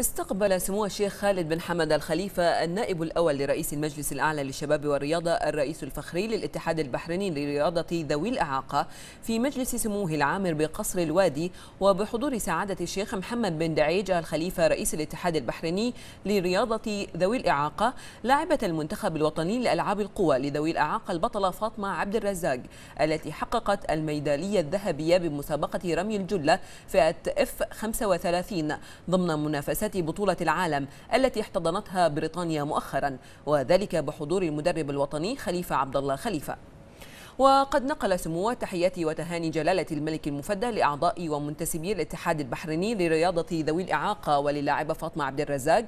استقبل سمو الشيخ خالد بن حمد الخليفة النائب الأول لرئيس المجلس الأعلى للشباب والرياضة الرئيس الفخري للاتحاد البحريني لرياضة ذوي الإعاقة في مجلس سموه العامر بقصر الوادي وبحضور سعادة الشيخ محمد بن دعيج الخليفة رئيس الاتحاد البحريني لرياضة ذوي الإعاقة لاعبة المنتخب الوطني لألعاب القوى لذوي الإعاقة البطلة فاطمة عبد الرزاق التي حققت الميدالية الذهبية بمسابقة رمي الجلة فئة F35 ضمن منافسة بطولة العالم التي احتضنتها بريطانيا مؤخرا وذلك بحضور المدرب الوطني خليفة عبد الله خليفة وقد نقل سموه تحياتي وتهاني جلالة الملك المفدى لأعضاء ومنتسبي الاتحاد البحريني لرياضة ذوي الإعاقة وللاعبة فاطمة عبد الرزاق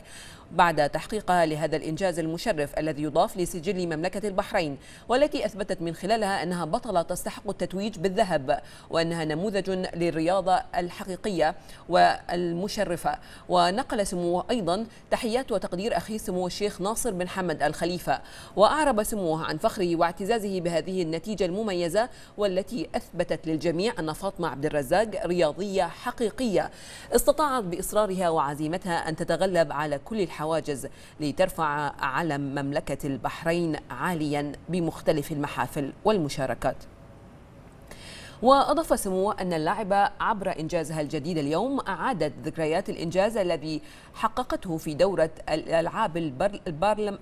بعد تحقيقها لهذا الإنجاز المشرف الذي يضاف لسجل مملكة البحرين والتي أثبتت من خلالها أنها بطلة تستحق التتويج بالذهب وأنها نموذج للرياضة الحقيقية والمشرفة ونقل سموه أيضا تحيات وتقدير أخيه سمو الشيخ ناصر بن حمد الخليفة وأعرب سموه عن فخره واعتزازه بهذه النتيجة النتيجة المميزة والتي أثبتت للجميع أن فاطمة عبد الرزاق رياضية حقيقية استطاعت بإصرارها وعزيمتها أن تتغلب على كل الحواجز لترفع علم مملكة البحرين عاليا بمختلف المحافل والمشاركات وأضاف سموه أن اللعبة عبر إنجازها الجديد اليوم أعادت ذكريات الإنجاز الذي حققته في دورة الألعاب البرلم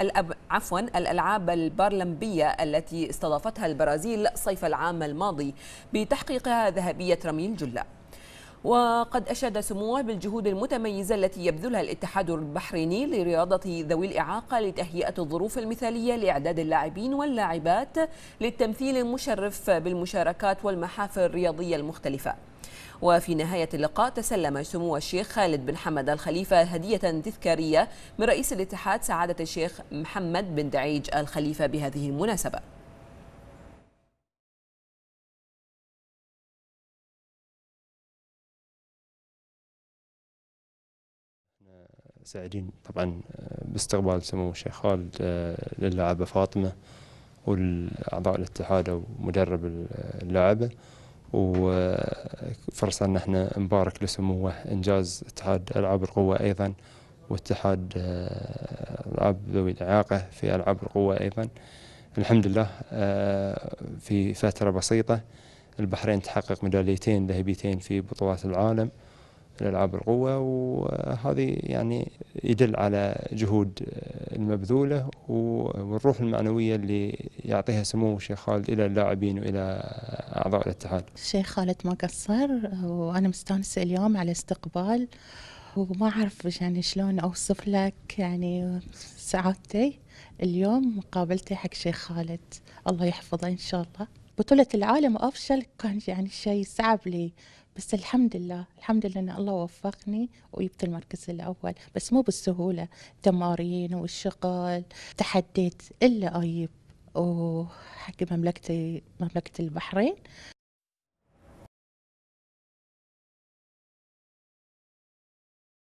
الأب عفوا الألعاب البارلمبية التي استضافتها البرازيل صيف العام الماضي بتحقيقها ذهبية رمي الجلة وقد أشاد سموه بالجهود المتميزة التي يبذلها الاتحاد البحريني لرياضة ذوي الإعاقة لتهيئة الظروف المثالية لإعداد اللاعبين واللاعبات للتمثيل المشرف بالمشاركات والمحافل الرياضية المختلفة وفي نهاية اللقاء تسلم سمو الشيخ خالد بن حمد الخليفة هدية تذكارية من رئيس الاتحاد سعادة الشيخ محمد بن دعيج الخليفة بهذه المناسبة سعيدين طبعا آه، باستقبال سمو الشيخ خالد آه، للاعبه فاطمه والاعضاء الاتحاد ومدرب اللاعبه وفرصه ان احنا نبارك لسموه انجاز اتحاد العاب القوه ايضا واتحاد آه، العاب ذوي الاعاقه في العاب القوه ايضا الحمد لله في فتره بسيطه البحرين تحقق ميداليتين ذهبيتين في بطولات العالم الألعاب القوة وهذه يعني يدل على جهود المبذولة والروح المعنوية اللي يعطيها سمو الشيخ خالد إلى اللاعبين وإلى أعضاء الاتحاد الشيخ خالد ما قصر وأنا مستانسة اليوم على استقبال وما أعرف يعني شلون أوصف لك يعني سعادتي اليوم مقابلتي حق شيخ خالد الله يحفظه إن شاء الله بطولة العالم وأفشل كان يعني شيء صعب لي بس الحمد لله الحمد لله أن الله وفقني وجبت المركز الأول بس مو بالسهولة تمارين والشغل تحديت إلا أجيب وحق مملكتي مملكة البحرين